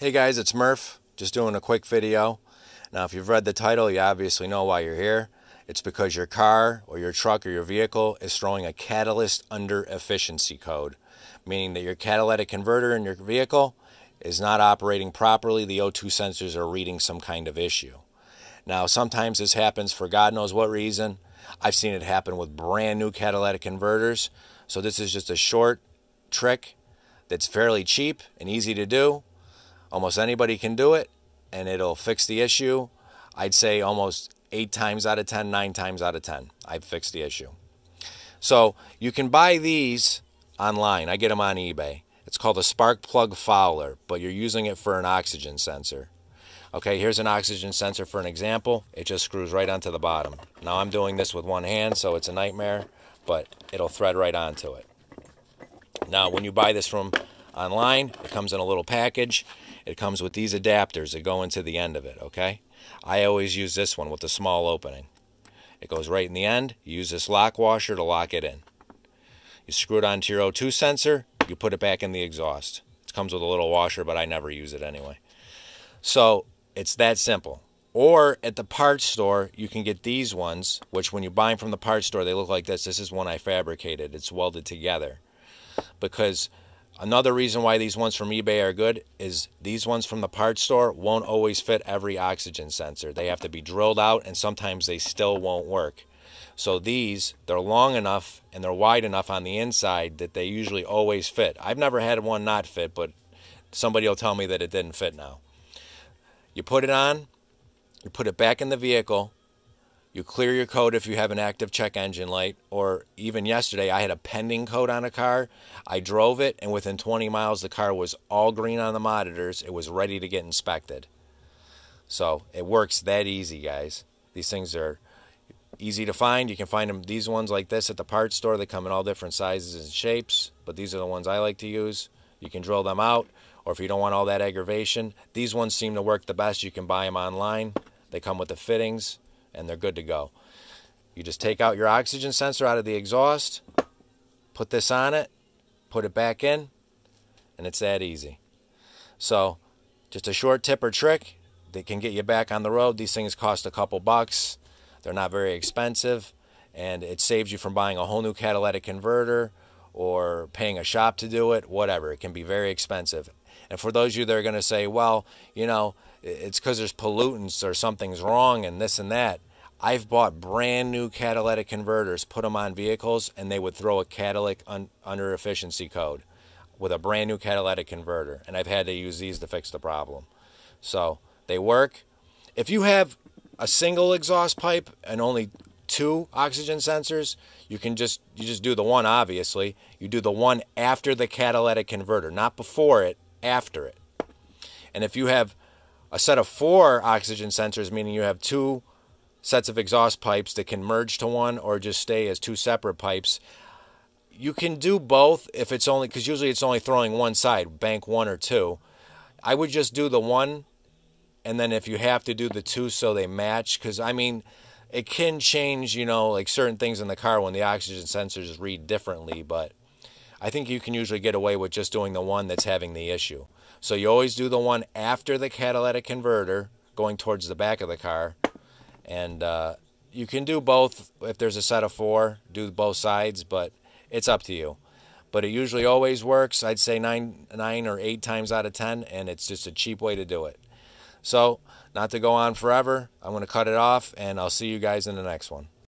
Hey guys, it's Murph, just doing a quick video. Now, if you've read the title, you obviously know why you're here. It's because your car or your truck or your vehicle is throwing a catalyst under efficiency code, meaning that your catalytic converter in your vehicle is not operating properly. The O2 sensors are reading some kind of issue. Now, sometimes this happens for God knows what reason. I've seen it happen with brand new catalytic converters. So this is just a short trick that's fairly cheap and easy to do Almost anybody can do it, and it'll fix the issue. I'd say almost eight times out of ten, nine times out of 10, I've fixed the issue. So you can buy these online. I get them on eBay. It's called a spark plug fowler, but you're using it for an oxygen sensor. Okay, here's an oxygen sensor for an example. It just screws right onto the bottom. Now I'm doing this with one hand, so it's a nightmare, but it'll thread right onto it. Now, when you buy this from online, it comes in a little package. It comes with these adapters that go into the end of it, okay? I always use this one with the small opening. It goes right in the end. You use this lock washer to lock it in. You screw it onto your O2 sensor. You put it back in the exhaust. It comes with a little washer, but I never use it anyway. So it's that simple. Or at the parts store, you can get these ones, which when you buy them from the parts store, they look like this. This is one I fabricated. It's welded together. Because Another reason why these ones from eBay are good is these ones from the parts store won't always fit every oxygen sensor. They have to be drilled out and sometimes they still won't work. So these, they're long enough and they're wide enough on the inside that they usually always fit. I've never had one not fit, but somebody will tell me that it didn't fit now. You put it on, you put it back in the vehicle, you clear your code if you have an active check engine light, or even yesterday, I had a pending code on a car. I drove it, and within 20 miles, the car was all green on the monitors. It was ready to get inspected. So it works that easy, guys. These things are easy to find. You can find them, these ones like this at the parts store. They come in all different sizes and shapes, but these are the ones I like to use. You can drill them out, or if you don't want all that aggravation, these ones seem to work the best. You can buy them online. They come with the fittings and they're good to go. You just take out your oxygen sensor out of the exhaust, put this on it, put it back in, and it's that easy. So, just a short tip or trick that can get you back on the road. These things cost a couple bucks. They're not very expensive, and it saves you from buying a whole new catalytic converter or paying a shop to do it, whatever. It can be very expensive. And for those of you that are going to say, well, you know, it's because there's pollutants or something's wrong and this and that. I've bought brand new catalytic converters, put them on vehicles, and they would throw a catalytic un under efficiency code with a brand new catalytic converter. And I've had to use these to fix the problem. So they work. If you have a single exhaust pipe and only two oxygen sensors, you can just you just do the one obviously. You do the one after the catalytic converter, not before it, after it. And if you have a set of four oxygen sensors, meaning you have two sets of exhaust pipes that can merge to one or just stay as two separate pipes, you can do both if it's only because usually it's only throwing one side, bank one or two. I would just do the one, and then if you have to do the two so they match, because I mean, it can change, you know, like certain things in the car when the oxygen sensors read differently, but I think you can usually get away with just doing the one that's having the issue. So you always do the one after the catalytic converter going towards the back of the car. And uh, you can do both if there's a set of four, do both sides, but it's up to you. But it usually always works. I'd say nine, nine or eight times out of 10, and it's just a cheap way to do it. So, not to go on forever, I'm going to cut it off, and I'll see you guys in the next one.